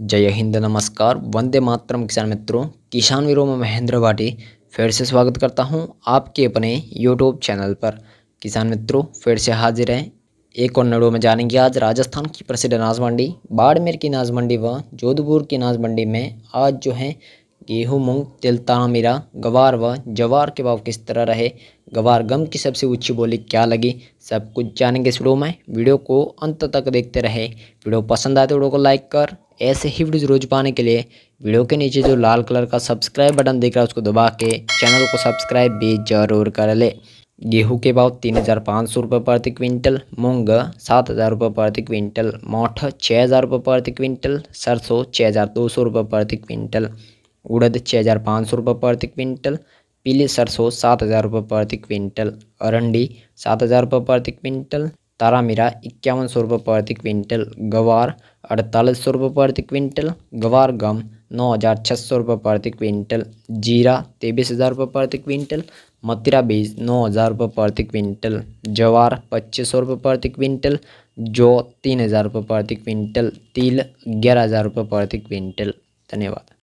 जय हिंद नमस्कार वंदे मातरम किसान मित्रों किसान वीरों में महेंद्र भाटी फिर से स्वागत करता हूं आपके अपने यूट्यूब चैनल पर किसान मित्रों फिर से हाजिर हैं एक और नड़ो में जानेंगे आज राजस्थान की प्रसिद्ध अनाज मंडी बाड़मेर की अनाज मंडी व जोधपुर की अनाज मंडी में आज जो है गेहूँ मूंग तिल तामीरा गवार व जवार के भाव किस तरह रहे गवार गम की सबसे ऊंची बोली क्या लगी सब कुछ जानेंगे इस वीडियो में वीडियो को अंत तक देखते रहे वीडियो पसंद आए तो वीडियो को लाइक कर ऐसे ही वीडियोज़ रोज पाने के लिए वीडियो के नीचे जो लाल कलर का सब्सक्राइब बटन दिख रहा है उसको दबा के चैनल को सब्सक्राइब भी जरूर कर ले गेहूँ के भाव तीन हज़ार पाँच सौ रुपये प्रति क्विंटल मूंग सात हज़ार रुपये प्रति क्विंटल मौठ छः हज़ार रुपये प्रति क्विंटल सरसों छः हज़ार दो सौ रुपये प्रति क्विंटल उड़द छः हज़ार पाँच सौ रुपये प्रति क्विंटल पीली सरसों सात हज़ार रुपये प्रति क्विंटल अरंडी सात हज़ार रुपये प्रति क्विंटल तारा मीरा इक्यावन सौ रुपये प्रति क्विंटल गवार अड़तालीस सौ रुपये प्रति क्विंटल गवार गम नौ हज़ार छः सौ रुपये प्रति क्विंटल जीरा तेईस हज़ार रुपये प्रति क्विंटल मतिरा बीज नौ हज़ार रुपये प्रति क्विंटल जवार पच्चीस सौ रुपये प्रति क्विंटल जौ तीन हज़ार रुपये प्रति क्विंटल तिल ग्यारह हज़ार रुपये प्रति क्विंटल धन्यवाद